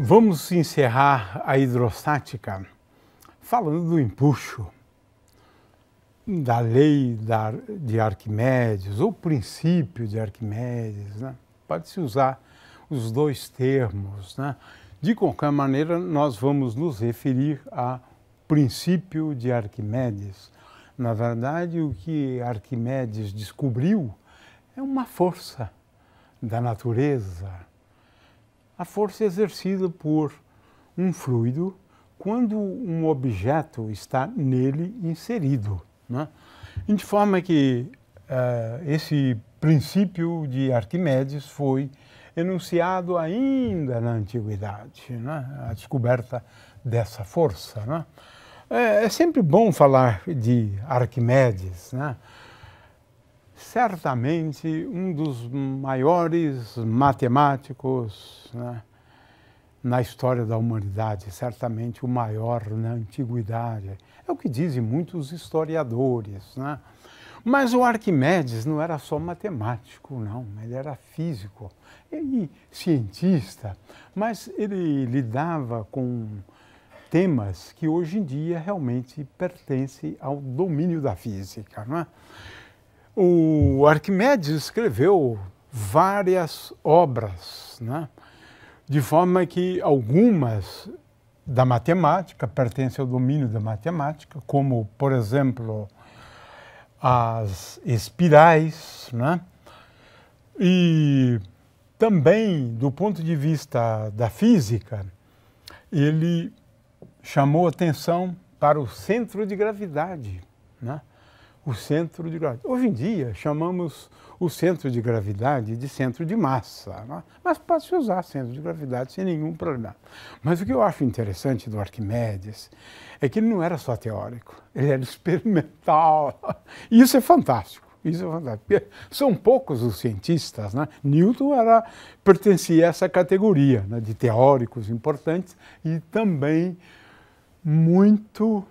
Vamos encerrar a hidrostática falando do empuxo, da lei de Arquimedes, ou princípio de Arquimedes. Né? Pode-se usar os dois termos. Né? De qualquer maneira, nós vamos nos referir a princípio de Arquimedes. Na verdade, o que Arquimedes descobriu é uma força da natureza a força exercida por um fluido quando um objeto está nele inserido. Né? De forma que uh, esse princípio de Arquimedes foi enunciado ainda na Antiguidade, né? a descoberta dessa força. Né? É, é sempre bom falar de Arquimedes, né? certamente um dos maiores matemáticos né, na história da humanidade, certamente o maior na antiguidade. É o que dizem muitos historiadores. Né? Mas o Arquimedes não era só matemático, não, ele era físico e cientista, mas ele lidava com temas que hoje em dia realmente pertencem ao domínio da física. Não é? O Arquimedes escreveu várias obras, né? de forma que algumas da matemática pertencem ao domínio da matemática, como, por exemplo, as espirais, né? e também, do ponto de vista da física, ele chamou atenção para o centro de gravidade, né? o centro de gravidade. Hoje em dia, chamamos o centro de gravidade de centro de massa, né? mas pode-se usar centro de gravidade sem nenhum problema. Mas o que eu acho interessante do Arquimedes é que ele não era só teórico, ele era experimental. Isso é fantástico. Isso é fantástico. São poucos os cientistas, né? Newton era, pertencia a essa categoria né? de teóricos importantes e também muito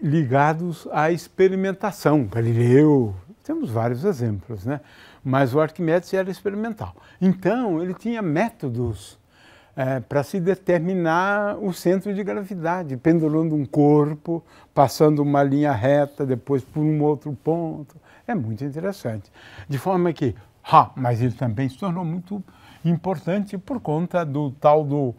ligados à experimentação. Galileu, temos vários exemplos, né? mas o Arquimedes era experimental. Então, ele tinha métodos é, para se determinar o centro de gravidade, pendulando um corpo, passando uma linha reta, depois por um outro ponto. É muito interessante. De forma que, ha, mas ele também se tornou muito importante por conta do tal do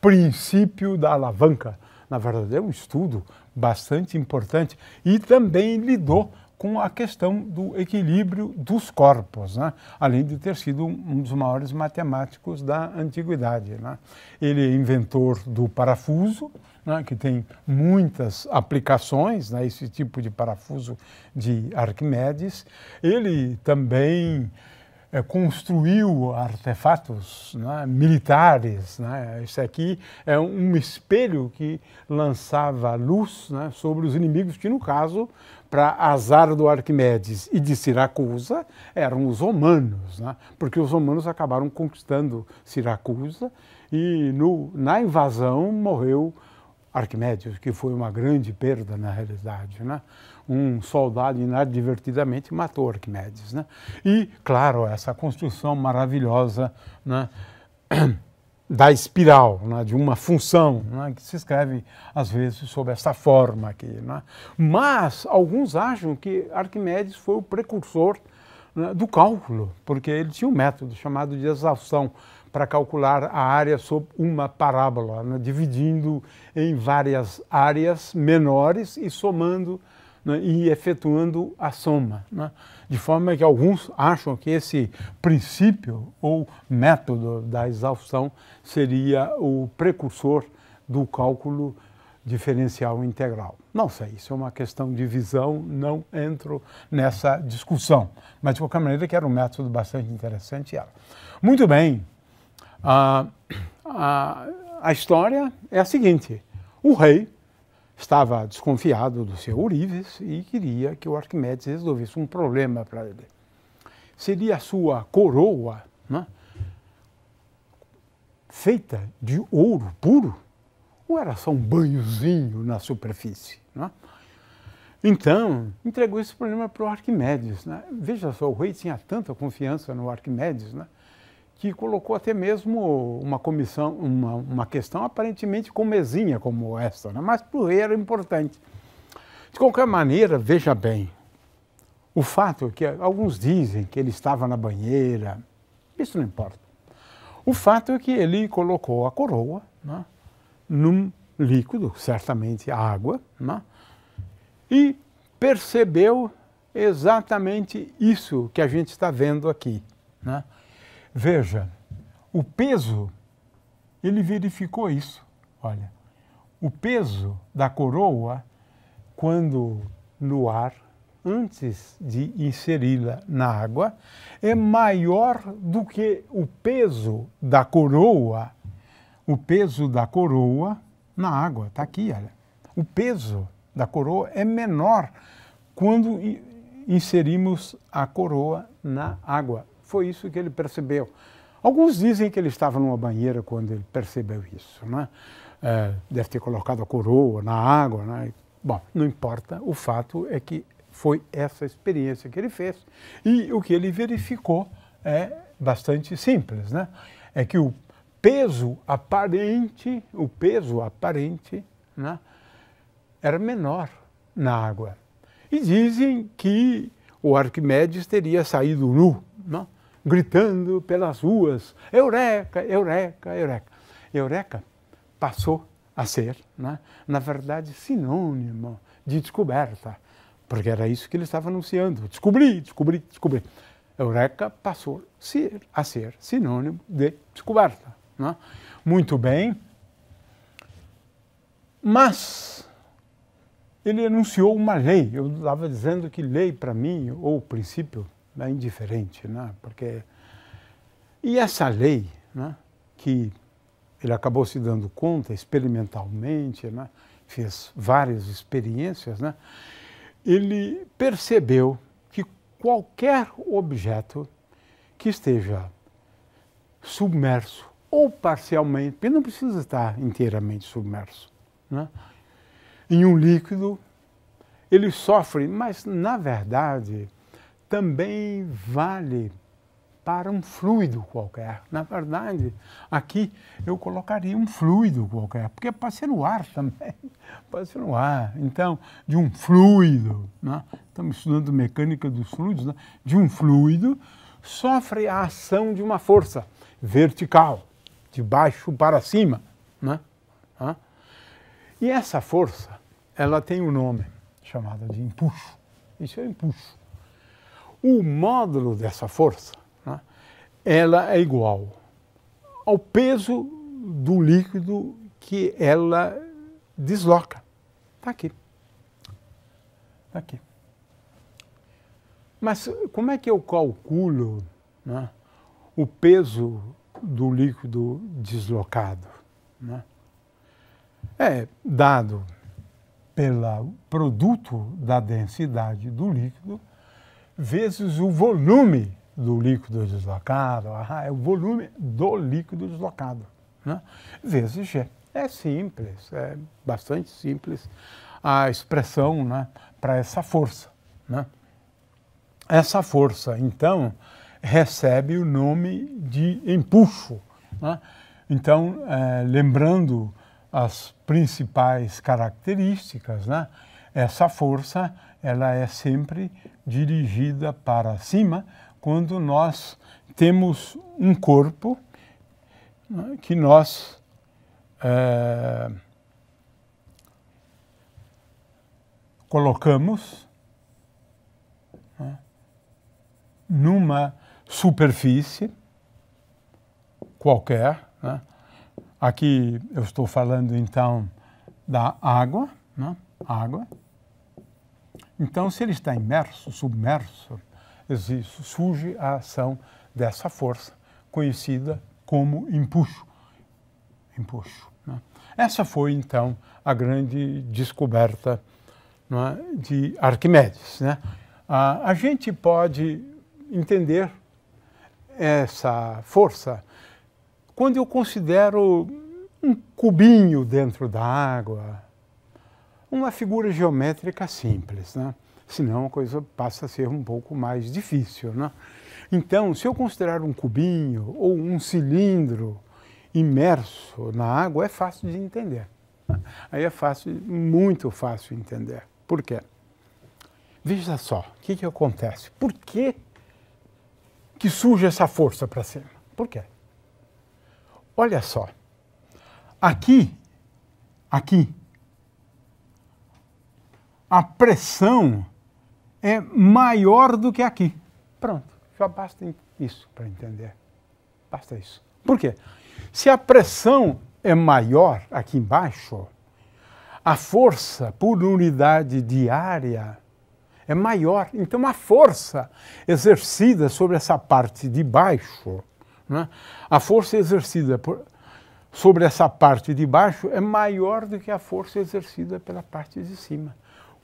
princípio da alavanca. Na verdade, é um estudo bastante importante e também lidou com a questão do equilíbrio dos corpos, né? além de ter sido um dos maiores matemáticos da antiguidade. Né? Ele é inventor do parafuso, né? que tem muitas aplicações, né? esse tipo de parafuso de Arquimedes. Ele também eh, construiu artefatos né, militares. Né? Isso aqui é um espelho que lançava luz né, sobre os inimigos, que no caso, para azar do Arquimedes e de Siracusa, eram os romanos, né? porque os romanos acabaram conquistando Siracusa e no, na invasão morreu Arquimedes, que foi uma grande perda na realidade. Né? um soldado inadvertidamente matou Arquimedes. Né? E, claro, essa construção maravilhosa né, da espiral, né, de uma função, né, que se escreve às vezes sob essa forma aqui. Né? Mas alguns acham que Arquimedes foi o precursor né, do cálculo, porque ele tinha um método chamado de exaustão para calcular a área sob uma parábola, né, dividindo em várias áreas menores e somando né, e efetuando a soma. Né? De forma que alguns acham que esse princípio ou método da exaustão seria o precursor do cálculo diferencial integral. Não sei, isso é uma questão de visão, não entro nessa discussão. Mas, de qualquer maneira, que era um método bastante interessante. Era. Muito bem, a, ah, a, a história é a seguinte. O rei estava desconfiado do seu Urives e queria que o Arquimedes resolvesse um problema para ele. Seria a sua coroa, né, feita de ouro puro, ou era só um banhozinho na superfície? Né? Então, entregou esse problema para o Arquimedes. Né? Veja só, o rei tinha tanta confiança no Arquimedes, né? que colocou até mesmo uma comissão, uma, uma questão aparentemente comezinha como essa, né? mas para o rei era importante. De qualquer maneira, veja bem, o fato é que alguns dizem que ele estava na banheira, isso não importa. O fato é que ele colocou a coroa né, num líquido, certamente água, né, e percebeu exatamente isso que a gente está vendo aqui. Né? Veja, o peso, ele verificou isso. Olha, o peso da coroa, quando no ar, antes de inseri-la na água, é maior do que o peso da coroa, o peso da coroa na água. Está aqui, olha. O peso da coroa é menor quando inserimos a coroa na água. Foi isso que ele percebeu. Alguns dizem que ele estava numa banheira quando ele percebeu isso, né? É, deve ter colocado a coroa na água, né? Bom, não importa. O fato é que foi essa experiência que ele fez e o que ele verificou é bastante simples, né? É que o peso aparente, o peso aparente, né? Era menor na água. E dizem que o Arquimedes teria saído nu, não? Né? gritando pelas ruas: Eureka, Eureka, Eureka. Eureka passou a ser, né, na verdade, sinônimo de descoberta, porque era isso que ele estava anunciando: descobri, descobri, descobri. Eureka passou a ser sinônimo de descoberta. Né? Muito bem, mas ele anunciou uma lei. Eu estava dizendo que lei para mim, ou princípio é indiferente, né? porque... E essa lei, né, que ele acabou se dando conta experimentalmente, né, fez várias experiências, né, ele percebeu que qualquer objeto que esteja submerso ou parcialmente, porque não precisa estar inteiramente submerso, né, em um líquido, ele sofre, mas na verdade também vale para um fluido qualquer. Na verdade, aqui eu colocaria um fluido qualquer, porque pode ser no ar também, pode ser no ar. Então, de um fluido, né? estamos estudando mecânica dos fluidos, né? de um fluido sofre a ação de uma força vertical, de baixo para cima. Né? E essa força, ela tem um nome chamado de empuxo. Isso é empuxo. O módulo dessa força, né, ela é igual ao peso do líquido que ela desloca. Está aqui. Está aqui. Mas como é que eu calculo né, o peso do líquido deslocado? Né? É dado pelo produto da densidade do líquido vezes o volume do líquido deslocado, ah, é o volume do líquido deslocado, né? vezes G. É simples, é bastante simples a expressão né, para essa força. Né? Essa força, então, recebe o nome de empuxo. Né? Então, é, lembrando as principais características, né, essa força ela é sempre dirigida para cima quando nós temos um corpo né, que nós é, colocamos né, numa superfície qualquer. Né. Aqui eu estou falando então da água, né, água então, se ele está imerso, submerso, existe, surge a ação dessa força, conhecida como empuxo. empuxo né? Essa foi, então, a grande descoberta é, de Arquimedes. Né? A, a gente pode entender essa força quando eu considero um cubinho dentro da água, uma figura geométrica simples, né? senão a coisa passa a ser um pouco mais difícil. Né? Então, se eu considerar um cubinho ou um cilindro imerso na água, é fácil de entender. Aí é fácil, muito fácil entender. Por quê? Veja só, o que, que acontece? Por que, que surge essa força para cima? Por quê? Olha só, aqui, aqui a pressão é maior do que aqui. Pronto, já basta isso para entender. Basta isso. Por quê? Se a pressão é maior aqui embaixo, a força por unidade de área é maior. Então, a força exercida sobre essa parte de baixo, né, a força exercida por, sobre essa parte de baixo é maior do que a força exercida pela parte de cima.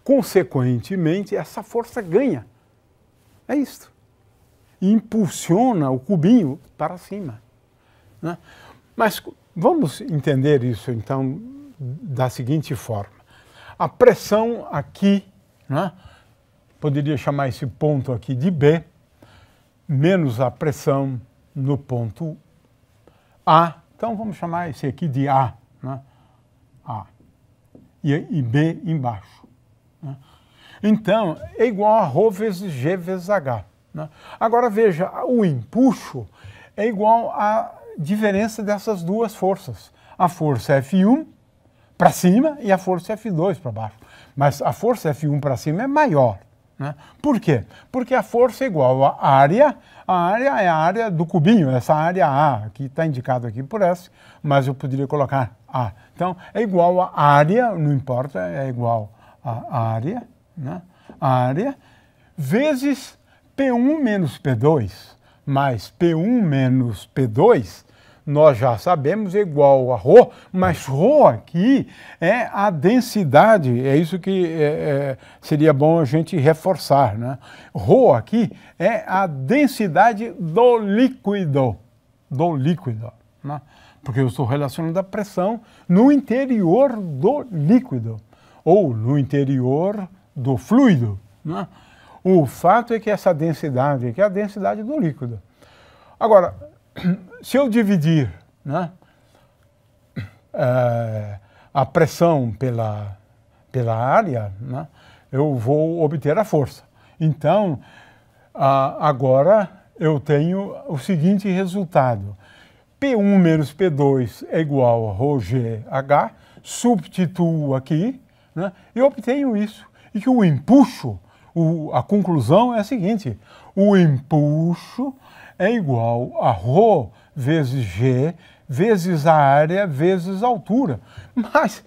Consequentemente, essa força ganha. É isto. Impulsiona o cubinho para cima. Né? Mas vamos entender isso, então, da seguinte forma. A pressão aqui, né? poderia chamar esse ponto aqui de B, menos a pressão no ponto A. Então vamos chamar esse aqui de A. Né? A. E, e B embaixo. Né? Então, é igual a Rho vezes G vezes H. Né? Agora veja, o empuxo é igual à diferença dessas duas forças. A força F1 para cima e a força F2 para baixo. Mas a força F1 para cima é maior. Né? Por quê? Porque a força é igual à área, a área é a área do cubinho, essa área A, que está indicado aqui por S, mas eu poderia colocar A. Então, é igual à área, não importa, é igual a área, né? a área, vezes P1 menos P2, mais P1 menos P2, nós já sabemos, é igual a Rho, mas Rho aqui é a densidade, é isso que é, é, seria bom a gente reforçar. Né? Rho aqui é a densidade do líquido, do líquido, né? porque eu estou relacionando a pressão no interior do líquido ou no interior do fluido. Né? O fato é que essa densidade aqui é a densidade do líquido. Agora, se eu dividir né, é, a pressão pela, pela área, né, eu vou obter a força. Então, a, agora eu tenho o seguinte resultado. P1 menos P2 é igual a ρgH, substituo aqui, né? Eu obtenho isso. E que o empuxo, o, a conclusão é a seguinte: o empuxo é igual a ρ vezes g vezes a área vezes a altura. Mas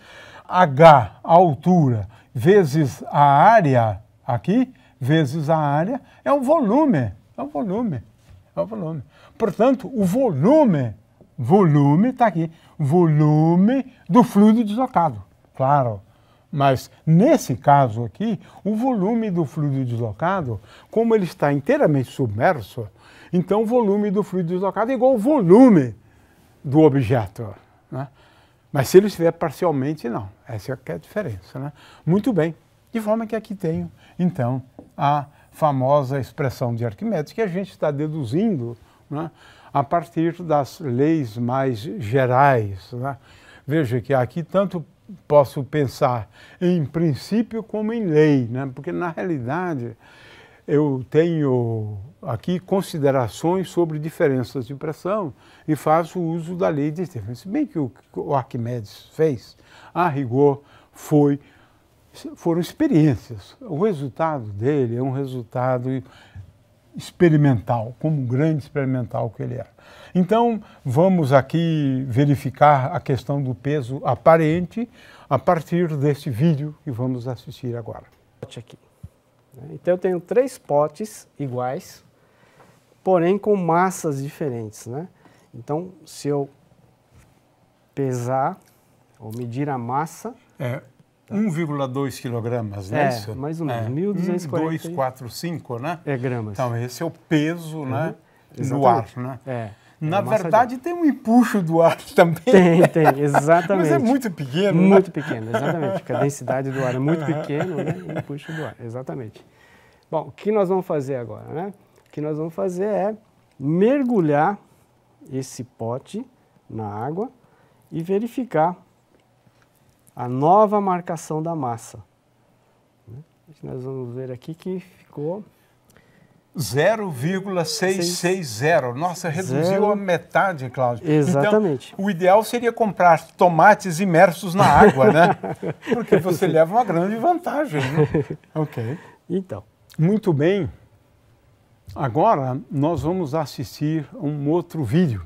h, a altura, vezes a área aqui, vezes a área, é o volume. É o volume. É o volume. Portanto, o volume, volume está aqui, volume do fluido deslocado. Claro, mas, nesse caso aqui, o volume do fluido deslocado, como ele está inteiramente submerso, então o volume do fluido deslocado é igual ao volume do objeto. Né? Mas se ele estiver parcialmente, não. Essa é, é a diferença. Né? Muito bem. De forma que aqui tenho, então, a famosa expressão de Arquimedes, que a gente está deduzindo né, a partir das leis mais gerais. Né? Veja que aqui tanto posso pensar em princípio como em lei, né? porque na realidade eu tenho aqui considerações sobre diferenças de pressão e faço uso da lei de Stefan. Se bem que o, Arquimedes fez, a rigor, foi, foram experiências. O resultado dele é um resultado experimental, como um grande experimental que ele era. É. Então, vamos aqui verificar a questão do peso aparente a partir deste vídeo que vamos assistir agora. Aqui. Né? Então, eu tenho três potes iguais, porém com massas diferentes. Né? Então, se eu pesar ou medir a massa... É, 1,2 tá. quilogramas, né? É, isso? mais ou é. menos, é. 1,245, né? É, gramas. Então, esse é o peso, uhum. né? No ar, né? É. é na verdade, tem um empuxo do ar também. Tem, né? tem, exatamente. Mas é muito pequeno. Né? Muito né? pequeno, exatamente. Porque a densidade do ar é muito pequena, né? O empuxo do ar, exatamente. Bom, o que nós vamos fazer agora, né? O que nós vamos fazer é mergulhar esse pote na água e verificar a nova marcação da massa. Né? Nós vamos ver aqui que ficou 0,660. Nossa, reduziu Zero... a metade, Cláudio. Exatamente. Então, o ideal seria comprar tomates imersos na água, né? Porque você leva uma grande vantagem. Né? ok. Então. Muito bem. Agora nós vamos assistir a um outro vídeo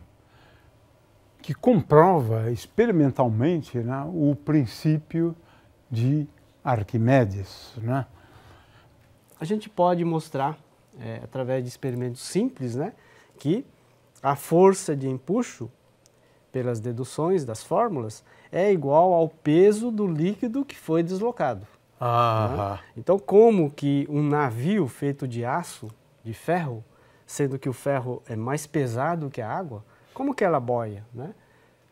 que comprova experimentalmente né, o princípio de Arquimedes. Né? A gente pode mostrar, é, através de experimentos simples, né, que a força de empuxo, pelas deduções das fórmulas, é igual ao peso do líquido que foi deslocado. Ah. Né? Então, como que um navio feito de aço, de ferro, sendo que o ferro é mais pesado que a água, como que ela boia? Né?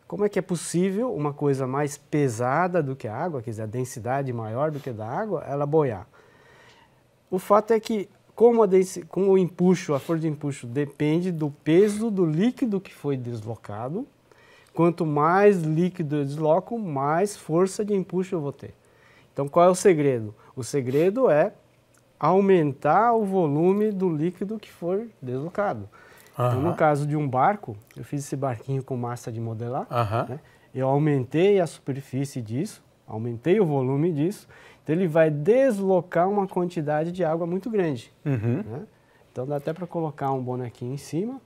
Como é que é possível uma coisa mais pesada do que a água, quer dizer, a densidade maior do que a da água, ela boiar? O fato é que, como, como o empuxo, a força de empuxo depende do peso do líquido que foi deslocado, quanto mais líquido eu desloco, mais força de empuxo eu vou ter. Então, qual é o segredo? O segredo é aumentar o volume do líquido que for deslocado. Uhum. Então, no caso de um barco, eu fiz esse barquinho com massa de modelar, uhum. né? eu aumentei a superfície disso, aumentei o volume disso, então ele vai deslocar uma quantidade de água muito grande. Uhum. Né? Então dá até para colocar um bonequinho em cima,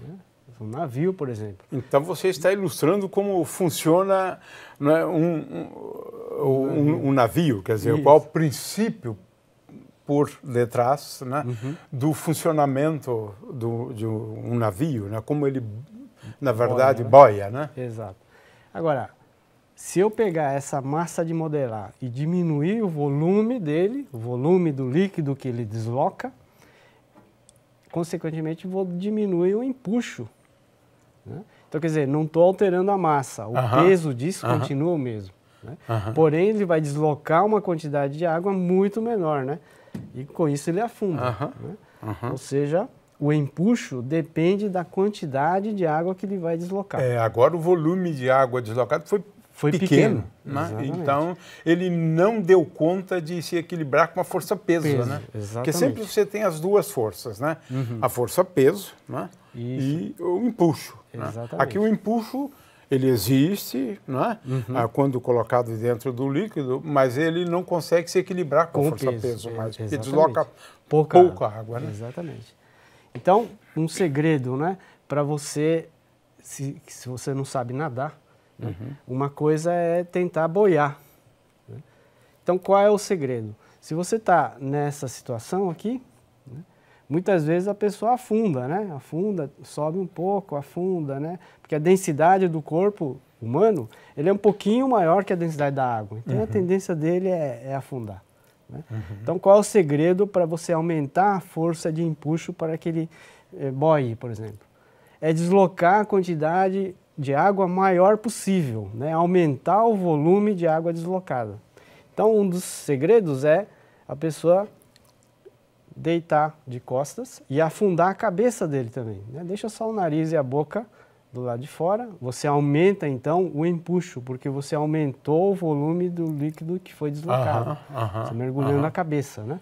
né? um navio, por exemplo. Então você está ilustrando como funciona né, um, um, um, um, navio, quer dizer, Isso. qual o princípio por detrás né, uhum. do funcionamento do, de um navio, né, como ele, na verdade, boia. Né? boia né? Exato. Agora, se eu pegar essa massa de modelar e diminuir o volume dele, o volume do líquido que ele desloca, consequentemente vou diminuir o empuxo. Né? Então, quer dizer, não estou alterando a massa, o uh -huh. peso disso uh -huh. continua o mesmo. Né? Uh -huh. Porém, ele vai deslocar uma quantidade de água muito menor, né? e com isso ele afunda. Né? Ou seja, o empuxo depende da quantidade de água que ele vai deslocar. É, agora o volume de água deslocado foi, foi pequeno, pequeno né? então ele não deu conta de se equilibrar com a força peso, peso né? Exatamente. Porque sempre você tem as duas forças, né? Uhum. A força peso, né? E o empuxo. Né? Aqui o empuxo ele existe, não é? Uhum. Ah, quando colocado dentro do líquido, mas ele não consegue se equilibrar com, com força-peso é, mas desloca pouca, pouca água. Né? Exatamente. Então, um segredo, né? Para você, se, se você não sabe nadar, né, uhum. né? uma coisa é tentar boiar. Né? Então, qual é o segredo? Se você está nessa situação aqui, muitas vezes a pessoa afunda, né? Afunda, sobe um pouco, afunda, né? Porque a densidade do corpo humano, ele é um pouquinho maior que a densidade da água. Então uhum. a tendência dele é, é afundar. Né? Uhum. Então qual é o segredo para você aumentar a força de empuxo para aquele eh, boie, por exemplo? É deslocar a quantidade de água maior possível, né? aumentar o volume de água deslocada. Então um dos segredos é a pessoa deitar de costas e afundar a cabeça dele também. Né? Deixa só o nariz e a boca do lado de fora. Você aumenta então o empuxo, porque você aumentou o volume do líquido que foi deslocado. Uh -huh, uh -huh, você mergulhando uh -huh. a cabeça, né?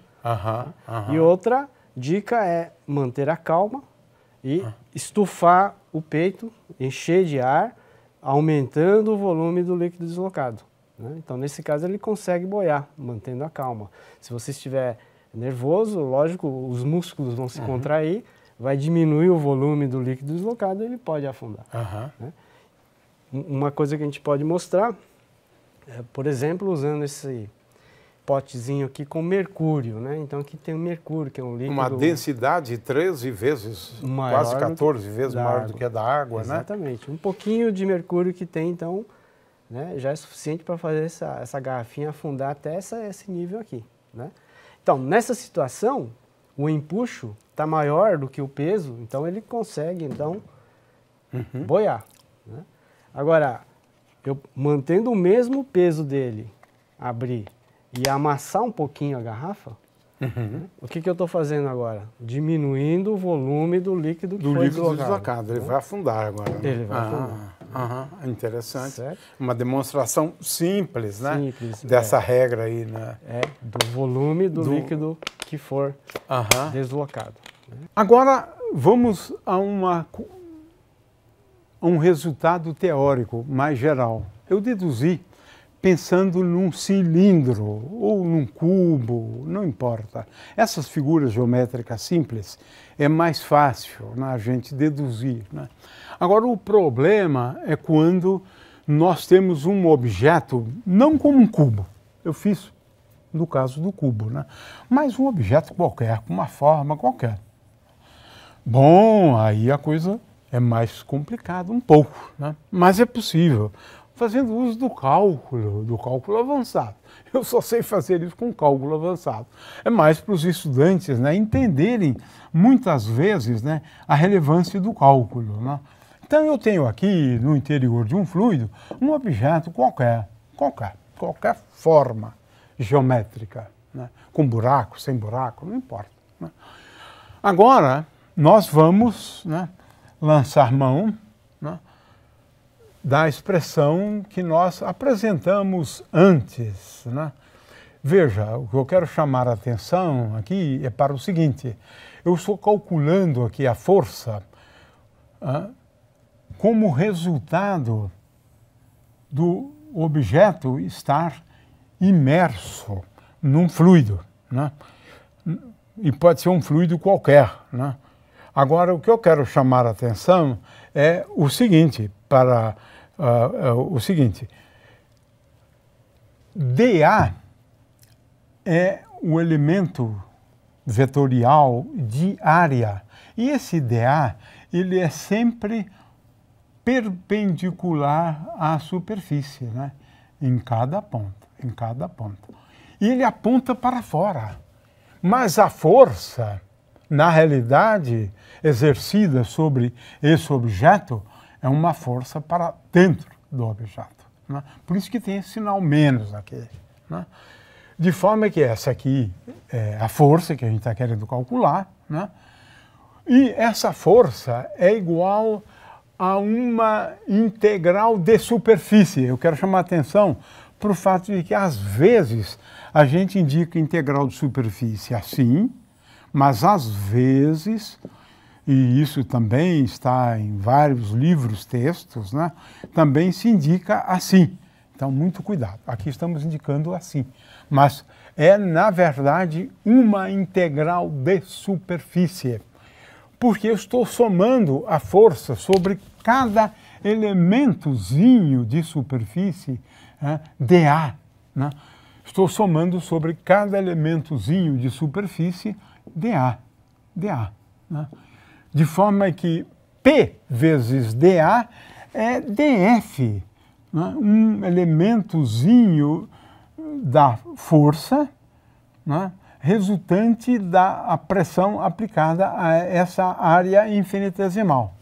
E outra dica é manter a calma e ah. estufar o peito, encher de ar, aumentando o volume do líquido deslocado. Né? Então, nesse caso, ele consegue boiar, mantendo a calma. Se você estiver nervoso, lógico, os músculos vão se uhum. contrair, vai diminuir o volume do líquido deslocado, ele pode afundar. Uhum. Né? Uma coisa que a gente pode mostrar, é, por exemplo, usando esse potezinho aqui com mercúrio, né? Então aqui tem o mercúrio, que é um líquido... Uma densidade 13 vezes, quase 14 vezes maior água. do que a da água, Exatamente. né? Exatamente. Um pouquinho de mercúrio que tem, então, né, já é suficiente para fazer essa, essa garrafinha afundar até essa, esse nível aqui, né? Então, nessa situação, o empuxo está maior do que o peso, então ele consegue então uhum. boiar. Né? Agora, eu mantendo o mesmo peso dele, abrir e amassar um pouquinho a garrafa, uhum. Né? o que, que eu estou fazendo agora? Diminuindo o volume do líquido que do foi líquido deslocado. deslocado. Ele né? vai afundar agora. Né? Ele vai ah. afundar. Uhum, interessante. Certo? Uma demonstração simples, né? Simples. É. Dessa é. regra aí, né? É, do volume do, do... líquido que for uhum. deslocado. Agora vamos a, uma, a um resultado teórico mais geral. Eu deduzi pensando num cilindro ou num cubo, não importa. Essas figuras geométricas simples é mais fácil né, a gente deduzir. Né? Agora, o problema é quando nós temos um objeto, não como um cubo, eu fiz no caso do cubo, né? mas um objeto qualquer, com uma forma qualquer. Bom, aí a coisa é mais complicada um pouco, né? mas é possível, fazendo uso do cálculo, do cálculo avançado. Eu só sei fazer isso com cálculo avançado. É mais para os estudantes né, entenderem, muitas vezes, né, a relevância do cálculo. Né? Então eu tenho aqui no interior de um fluido um objeto qualquer, qualquer, qualquer forma geométrica, né? com buraco, sem buraco, não importa. Né? Agora nós vamos né, lançar mão né, da expressão que nós apresentamos antes. Né? Veja, o que eu quero chamar a atenção aqui é para o seguinte: eu estou calculando aqui a força como resultado do objeto estar imerso num fluido. Né? E pode ser um fluido qualquer. Né? Agora, o que eu quero chamar a atenção é o seguinte, para uh, uh, o seguinte, dA é o elemento vetorial de área. E esse dA, ele é sempre perpendicular à superfície, né? em cada ponta, em cada ponta. E ele aponta para fora. Mas a força, na realidade, exercida sobre esse objeto, é uma força para dentro do objeto. Né? Por isso que tem esse sinal menos aqui. Né? De forma que essa aqui é a força que a gente está querendo calcular, né? e essa força é igual a a uma integral de superfície. Eu quero chamar a atenção para o fato de que, às vezes, a gente indica integral de superfície assim, mas às vezes, e isso também está em vários livros, textos, né, também se indica assim. Então, muito cuidado. Aqui estamos indicando assim. Mas é, na verdade, uma integral de superfície. Porque eu estou somando a força sobre cada elementozinho de superfície, né, dA. Né? Estou somando sobre cada elementozinho de superfície, dA. dA né? De forma que P vezes dA é dF, né. um elementozinho da força né, resultante da pressão aplicada a essa área infinitesimal.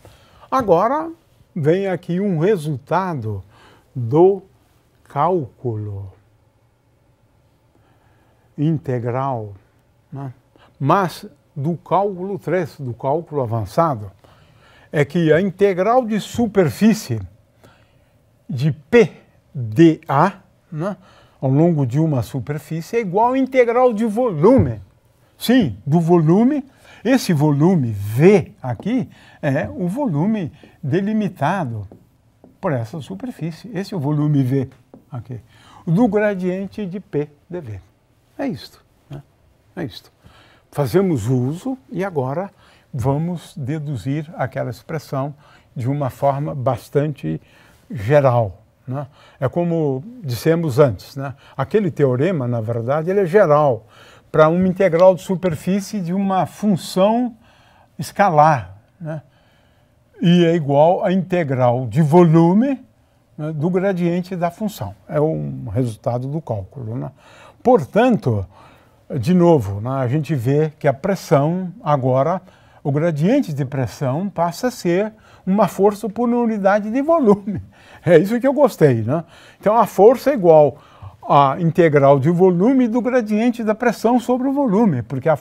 Agora vem aqui um resultado do cálculo integral, né? mas do cálculo 3, do cálculo avançado, é que a integral de superfície de PDA né, ao longo de uma superfície é igual à integral de volume. Sim, do volume esse volume V aqui é o volume delimitado por essa superfície. Esse é o volume V aqui. Do gradiente de P dV. É isto. Né? É isto. Fazemos uso e agora vamos deduzir aquela expressão de uma forma bastante geral. Né? É como dissemos antes, né? aquele teorema, na verdade, ele é geral para uma integral de superfície de uma função escalar, né? e é igual à integral de volume né, do gradiente da função. É um resultado do cálculo. Né? Portanto, de novo, né, a gente vê que a pressão agora, o gradiente de pressão passa a ser uma força por unidade de volume. É isso que eu gostei. Né? Então a força é igual a integral de volume do gradiente da pressão sobre o volume, porque a,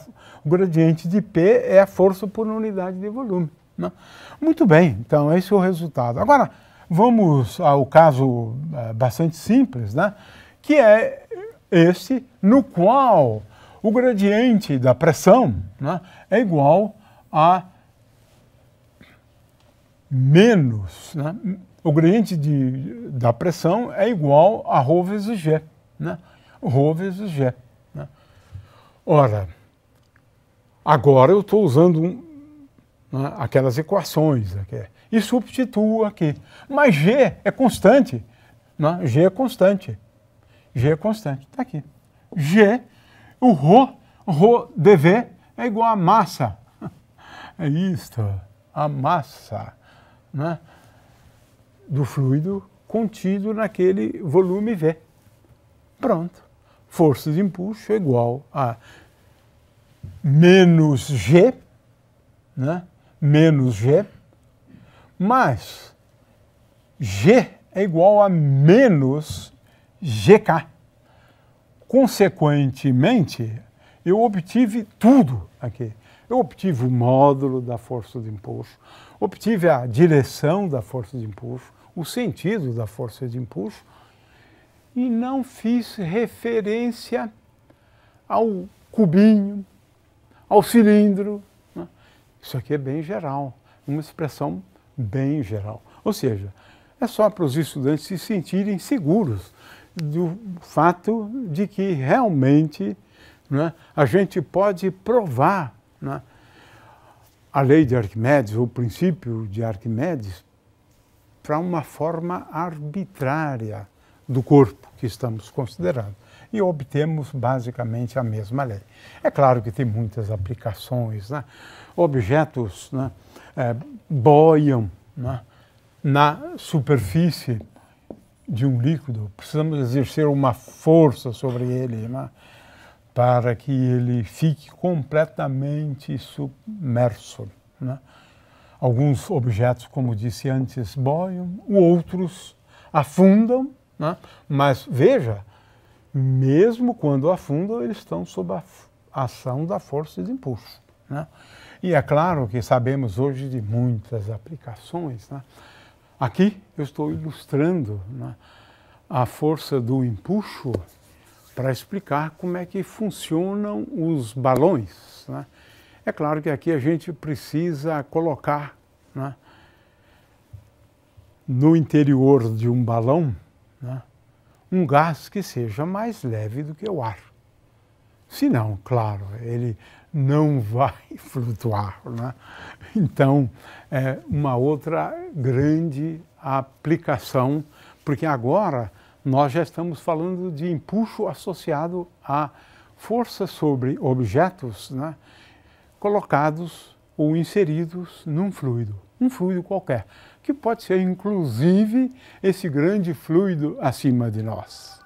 o gradiente de P é a força por unidade de volume. Né? Muito bem, então esse é o resultado. Agora, vamos ao caso é, bastante simples, né? que é esse no qual o gradiente da pressão né, é igual a menos, né, o gradiente de, da pressão é igual a ρ vezes g né? Rho vezes G. Né? Ora, agora eu estou usando um, né, aquelas equações aqui, é. e substituo aqui. Mas G é constante. Né? G é constante. G é constante. Está aqui. G, o Rho, Rho dV é igual a massa. É isto, a massa né? do fluido contido naquele volume V. Pronto. Força de impulso é igual a menos G, né? menos G, mais G é igual a menos GK. Consequentemente, eu obtive tudo aqui. Eu obtive o módulo da força de impulso obtive a direção da força de impulso o sentido da força de impulso e não fiz referência ao cubinho, ao cilindro. Né? Isso aqui é bem geral, uma expressão bem geral. Ou seja, é só para os estudantes se sentirem seguros do fato de que realmente né, a gente pode provar né, a lei de Arquimedes, o princípio de Arquimedes, para uma forma arbitrária do corpo que estamos considerando. E obtemos basicamente a mesma lei. É claro que tem muitas aplicações. Né? Objetos né, é, boiam né, na superfície de um líquido, precisamos exercer uma força sobre ele né, para que ele fique completamente submerso. Né? Alguns objetos, como disse antes, boiam, outros afundam né? Mas veja, mesmo quando afundam, eles estão sob a ação da força de impulso. Né? E é claro que sabemos hoje de muitas aplicações. Né? Aqui eu estou ilustrando né, a força do empuxo para explicar como é que funcionam os balões. Né? É claro que aqui a gente precisa colocar né, no interior de um balão né? um gás que seja mais leve do que o ar. Se não, claro, ele não vai flutuar. Né? Então, é uma outra grande aplicação, porque agora nós já estamos falando de empuxo associado a força sobre objetos né, colocados ou inseridos num fluido, um fluido qualquer que pode ser inclusive esse grande fluido acima de nós.